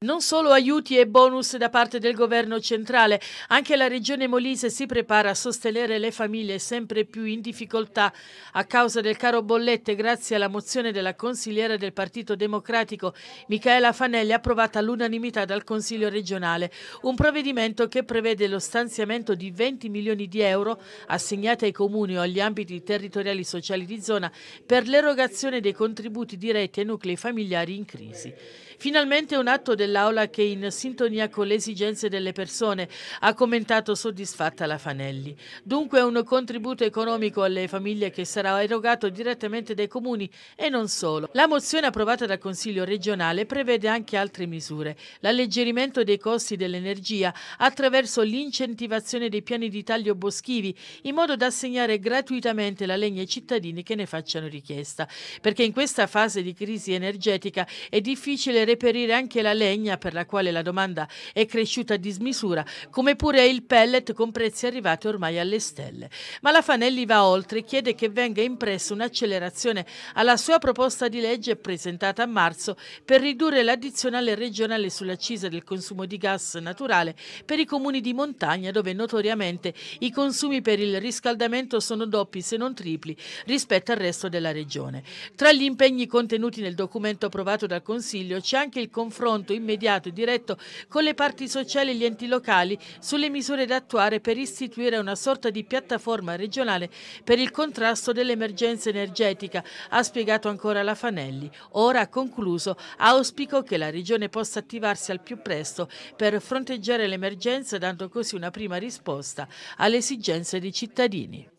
Non solo aiuti e bonus da parte del governo centrale, anche la regione Molise si prepara a sostenere le famiglie sempre più in difficoltà a causa del caro bollette grazie alla mozione della consigliera del Partito Democratico Michaela Fanelli approvata all'unanimità dal Consiglio regionale, un provvedimento che prevede lo stanziamento di 20 milioni di euro assegnati ai comuni o agli ambiti territoriali sociali di zona per l'erogazione dei contributi diretti ai nuclei familiari in crisi. Finalmente un atto del dell'Aula che in sintonia con le esigenze delle persone, ha commentato soddisfatta la Fanelli. Dunque un contributo economico alle famiglie che sarà erogato direttamente dai comuni e non solo. La mozione approvata dal Consiglio regionale prevede anche altre misure. L'alleggerimento dei costi dell'energia attraverso l'incentivazione dei piani di taglio boschivi in modo da assegnare gratuitamente la legna ai cittadini che ne facciano richiesta. Perché in questa fase di crisi energetica è difficile reperire anche la legna legna per la quale la domanda è cresciuta a dismisura, come pure il pellet con prezzi arrivati ormai alle stelle. Ma la Fanelli va oltre e chiede che venga impressa un'accelerazione alla sua proposta di legge presentata a marzo per ridurre l'addizionale regionale sull'accisa del consumo di gas naturale per i comuni di montagna dove notoriamente i consumi per il riscaldamento sono doppi se non tripli rispetto al resto della regione. Tra gli impegni contenuti nel documento approvato dal Consiglio c'è anche il confronto in immediato e diretto con le parti sociali e gli enti locali sulle misure da attuare per istituire una sorta di piattaforma regionale per il contrasto dell'emergenza energetica, ha spiegato ancora la Fanelli. Ora, concluso, auspico che la Regione possa attivarsi al più presto per fronteggiare l'emergenza dando così una prima risposta alle esigenze dei cittadini.